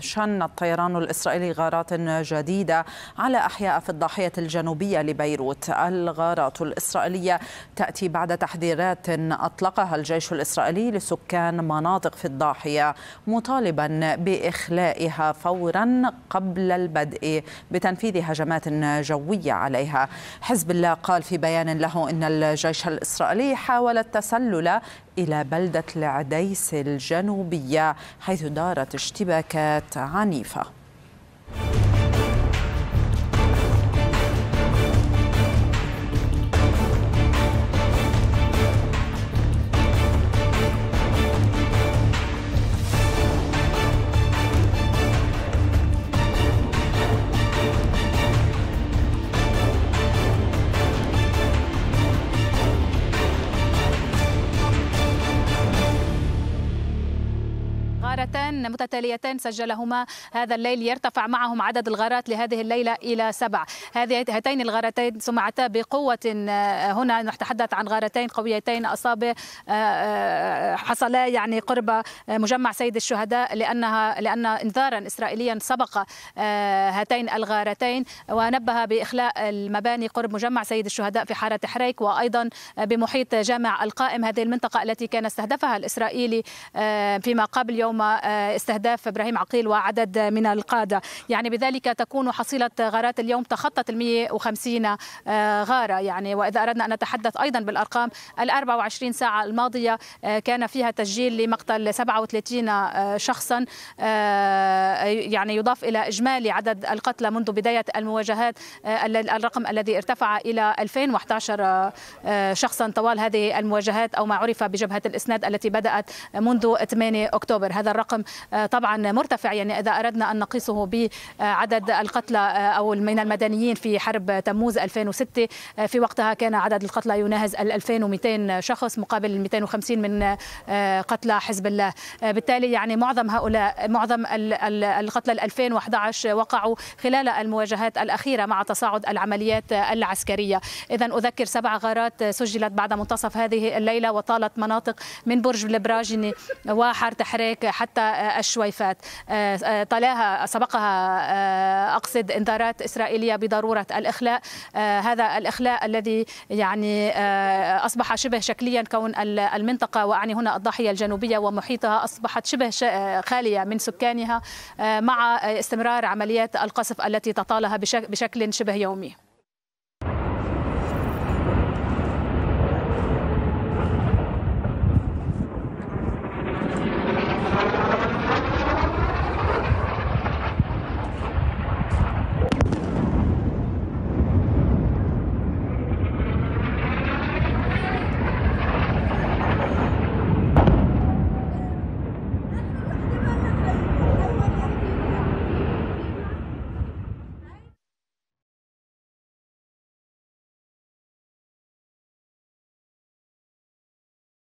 شن الطيران الإسرائيلي غارات جديدة على أحياء في الضاحية الجنوبية لبيروت الغارات الإسرائيلية تأتي بعد تحذيرات أطلقها الجيش الإسرائيلي لسكان مناطق في الضاحية مطالبا بإخلائها فورا قبل البدء بتنفيذ هجمات جوية عليها حزب الله قال في بيان له أن الجيش الإسرائيلي حاول التسلل إلى بلدة العديس الجنوبية حيث دارت اشتباكات عنيفة غارتان متتاليتان سجلهما هذا الليل يرتفع معهم عدد الغارات لهذه الليلة إلى سبع هذه هاتين الغارتين سمعتا بقوة آه، هنا نتحدث عن غارتين قويتين أصابع آه، آه، حصلا يعني قرب مجمع سيد الشهداء لأنها لأن إنذارا إسرائيليا سبق هاتين الغارتين ونبه بإخلاء المباني قرب مجمع سيد الشهداء في حارة حريك وأيضا بمحيط جامع القائم هذه المنطقة التي كان استهدفها الإسرائيلي فيما قبل يوم اليوم آه، استهداف ابراهيم عقيل وعدد من القاده يعني بذلك تكون حصيله غارات اليوم تخطت ال 150 آه، غاره يعني واذا اردنا ان نتحدث ايضا بالارقام ال 24 ساعه الماضيه آه، كان فيها تسجيل لمقتل 37 شخصا يعني يضاف الى اجمالي عدد القتلى منذ بدايه المواجهات الرقم الذي ارتفع الى 2011 شخصا طوال هذه المواجهات او ما عرف بجبهه الاسناد التي بدات منذ 8 اكتوبر هذا هذا الرقم آه، طبعا مرتفع يعني إذا أردنا أن نقيسه بعدد القتلى آه، أو من المدنيين في حرب تموز 2006 آه، في وقتها كان عدد القتلى يناهز ال 2200 شخص مقابل 250 من قتلى حزب الله بالتالي يعني معظم هؤلاء معظم القتلى 2011 وقعوا خلال المواجهات الأخيرة مع تصاعد العمليات العسكرية إذا أذكر سبع غارات سجلت بعد منتصف هذه الليلة وطالت مناطق من برج البراجني وحر تحريك وحتى الشويفات آه، آه، طلاها سبقها آه، أقصد إنذارات إسرائيلية بضرورة الإخلاء هذا الإخلاء الذي يعني أصبح شبه شكليا كون المنطقة وأعني هنا الضاحية الجنوبية ومحيطها أصبحت شبه خالية من سكانها مع استمرار عمليات القصف التي تطالها بشكل شبه يومي